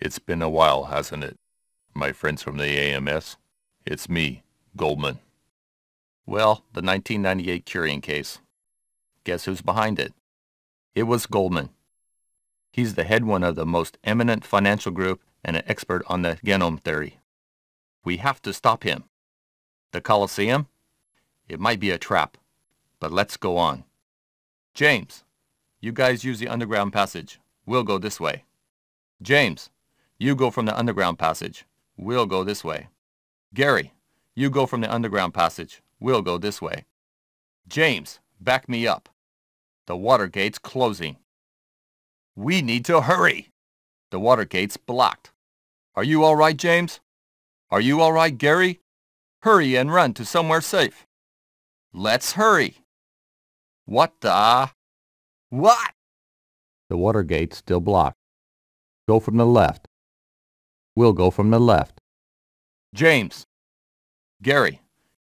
It's been a while, hasn't it? My friends from the AMS? It's me, Goldman. Well, the 1998 Curian case. Guess who's behind it? It was Goldman. He's the head one of the most eminent financial group and an expert on the genome theory. We have to stop him. The Colosseum? It might be a trap, but let's go on. James, you guys use the underground passage. We'll go this way. James, you go from the underground passage. We'll go this way. Gary, you go from the underground passage. We'll go this way. James, back me up. The water gate's closing. We need to hurry. The water gate's blocked. Are you all right, James? Are you all right, Gary? Hurry and run to somewhere safe. Let's hurry. What the? What? The water gate's still blocked. Go from the left. We'll go from the left. James. Gary.